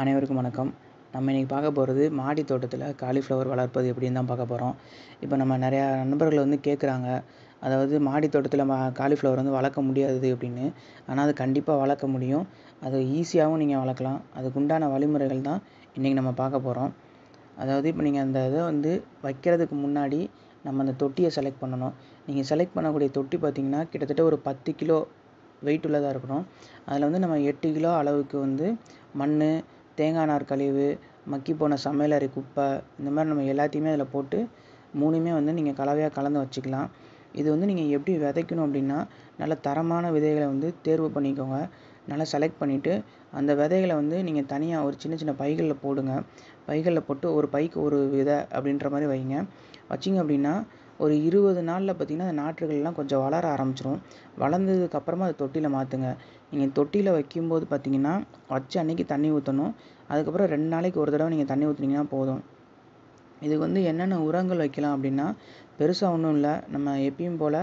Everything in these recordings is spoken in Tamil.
அனைவருக்கும் வணக்கம் நம்ம இன்றைக்கி பார்க்க போகிறது மாடி தோட்டத்தில் காலிஃப்ளவர் வளர்ப்பது எப்படின்னு தான் பார்க்க போகிறோம் இப்போ நம்ம நிறையா நண்பர்கள் வந்து கேட்குறாங்க அதாவது மாடி தோட்டத்தில் காலிஃப்ளவர் வந்து வளர்க்க முடியாது அப்படின்னு ஆனால் அது கண்டிப்பாக வளர்க்க முடியும் அது ஈஸியாகவும் நீங்கள் வளர்க்கலாம் அதுக்கு உண்டான வழிமுறைகள் தான் இன்றைக்கி நம்ம பார்க்க போகிறோம் அதாவது இப்போ நீங்கள் அந்த இதை வந்து வைக்கிறதுக்கு முன்னாடி நம்ம அந்த தொட்டியை செலக்ட் பண்ணணும் நீங்கள் செலக்ட் பண்ணக்கூடிய தொட்டி பார்த்திங்கன்னா கிட்டத்தட்ட ஒரு பத்து கிலோ வெயிட் உள்ளதாக இருக்கணும் அதில் வந்து நம்ம எட்டு கிலோ அளவுக்கு வந்து மண் தேங்காய் நார் கழிவு மக்கிப்போன சமையலறை குப்பை இந்த மாதிரி நம்ம எல்லாத்தையுமே அதில் போட்டு மூணுமே வந்து நீங்கள் கலவையாக கலந்து வச்சுக்கலாம் இது வந்து நீங்கள் எப்படி விதைக்கணும் அப்படின்னா நல்ல தரமான விதைகளை வந்து தேர்வு பண்ணிக்கோங்க நல்லா செலக்ட் பண்ணிவிட்டு அந்த விதைகளை வந்து நீங்கள் தனியாக ஒரு சின்ன சின்ன பைகளில் போடுங்க பைகளில் போட்டு ஒரு பைக்கு ஒரு விதை அப்படின்ற மாதிரி வைங்க வச்சிங்க அப்படின்னா ஒரு இருபது நாளில் பார்த்திங்கன்னா அந்த நாற்றுகள்லாம் கொஞ்சம் வளர ஆரம்பிச்சிடும் வளர்ந்ததுக்கப்புறமா அதை தொட்டியில் மாற்றுங்க நீங்கள் தொட்டியில் வைக்கும்போது பார்த்திங்கன்னா வச்ச அன்றைக்கி தண்ணி ஊற்றணும் அதுக்கப்புறம் ரெண்டு நாளைக்கு ஒரு தடவை நீங்கள் தண்ணி ஊற்றுனீங்கன்னா போதும் இதுக்கு வந்து என்னென்ன உரங்கள் வைக்கலாம் அப்படின்னா பெருசாக ஒன்றும் இல்லை நம்ம எப்பயும் போல்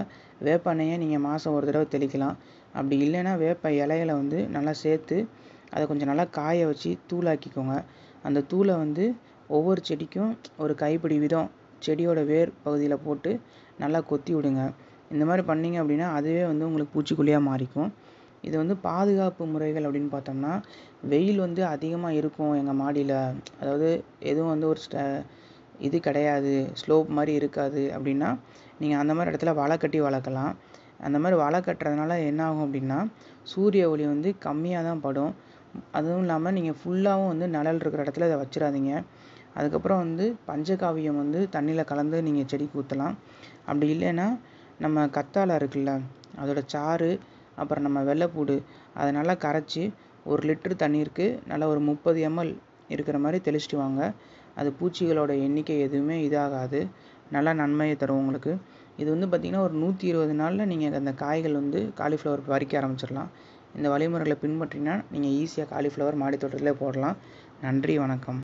வேப்ப எண்ணெயை நீங்கள் மாதம் ஒரு தடவை தெளிக்கலாம் அப்படி இல்லைன்னா வேப்ப இலையில வந்து நல்லா சேர்த்து அதை கொஞ்சம் நல்லா காய வச்சு தூளாக்கிக்கோங்க அந்த தூளை வந்து ஒவ்வொரு செடிக்கும் ஒரு கைப்பிடி விதம் செடியோட வேர் பகுதியில் போட்டு நல்லா கொத்தி விடுங்க இந்த மாதிரி பண்ணிங்க அப்படின்னா அதுவே வந்து உங்களுக்கு பூச்சிக்கொல்லியாக மாறிக்கும் இது வந்து பாதுகாப்பு முறைகள் அப்படின்னு பார்த்தோம்னா வெயில் வந்து அதிகமாக இருக்கும் எங்கள் மாடியில் அதாவது எதுவும் வந்து ஒரு ஸ்ட இது கிடையாது ஸ்லோப் மாதிரி இருக்காது அப்படின்னா நீங்கள் அந்த மாதிரி இடத்துல வலை கட்டி வளர்க்கலாம் அந்த மாதிரி வலை கட்டுறதுனால என்ன ஆகும் அப்படின்னா சூரிய ஒளி வந்து கம்மியாக தான் படும் அதுவும் இல்லாமல் நீங்கள் ஃபுல்லாகவும் வந்து நிழல் இருக்கிற இடத்துல அதை வச்சிடாதீங்க அதுக்கப்புறம் வந்து பஞ்சகாவியம் வந்து தண்ணியில் கலந்து நீங்கள் செடிக்கு ஊற்றலாம் அப்படி இல்லைன்னா நம்ம கத்தாழை இருக்குல்ல அதோடய சாறு அப்புறம் நம்ம வெள்ளைப்பூடு அதை நல்லா கரைச்சி ஒரு லிட்ரு தண்ணீருக்கு நல்லா ஒரு முப்பது எம்எல் இருக்கிற மாதிரி தெளிச்சிட்டு வாங்க அது பூச்சிகளோட எண்ணிக்கை எதுவுமே இதாகாது நல்லா நன்மையை தரும் உங்களுக்கு இது வந்து பார்த்திங்கன்னா ஒரு நூற்றி இருபது நாளில் நீங்கள் அந்த காய்கள் வந்து காலிஃப்ளவர் பறிக்க ஆரம்பிச்சிடலாம் இந்த வழிமுறைகளை பின்பற்றினா நீங்கள் ஈஸியாக காலிஃப்ளவர் மாடித்தோட்டத்தில் போடலாம் நன்றி வணக்கம்